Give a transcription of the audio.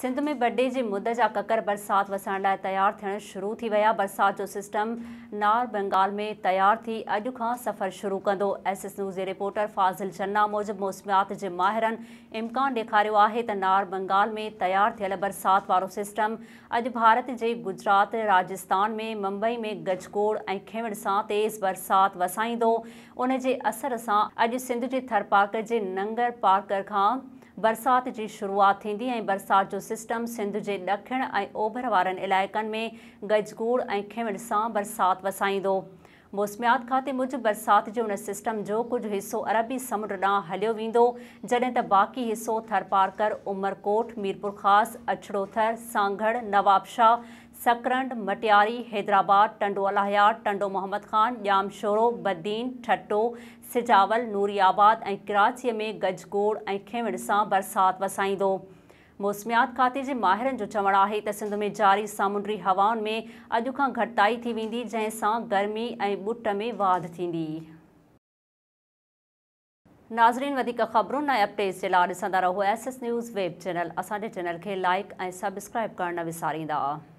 सिंध में बडे के मुद जा ककरि बरसात वसण लाय तैयार थियणु शुरू थी विया बरसात जो सिस्टम नॉर बंगाल में तैयार थी अज का सफर शुरू कंदो एस एस न्यूज़ के रिपोर्टर फाजिल चन्ना मूजिब मौसमियात के माहिरनि इम्कान डेखार है त नॉर बंगाल में तैयार थियल बरसात वो सिस्टम अज भारत के गुजरात राजस्थान में मुंबई में गजकोड़ ऐं खेवण सां तेज़ बरसात वसाई उन असर से अज सिंध के थर के नंगर पार्क का बरसात की शुरुआत थी बरसात जो सिस्टम सिंध जे ॾखिण ऐं ओभर वारनि इलाइक़नि में गजगूड़ ऐं खेविण सां बरसाति वसाईंदो मौसमियात खाते मुजिबि बरसाति जो उन सिस्टम जो कुझु हिसो अरबी समुंडु ॾांहुं हलियो वेंदो जॾहिं त बाक़ी हिसो थरपारकर उमरकोट मीरपुर ख़ासि थर सांगड़ नवाबशाह सकरंड मटियारी हैदराबाद टंडो अलहयाद टंडो मोहम्मद खान जामशोरो बद्दीन ठट्टो सिजावल नूरियाबाद ऐं कराचीअ में गजगोड़ ऐं खेवण सां बरसाति वसाईंदो मौसमियात खाते के माहिर जो चवणु आहे सिंध में जारी सामुंड्री हवाओं में अज का घटताई थी वी जैसा गर्मी ए बुट में वाधी नाज़रीन खबरों ख़बरुनि अपडेट्स के लिए रहो S S news web channel असल के लाइक ए सब्सक्राइब कर न विसारींदा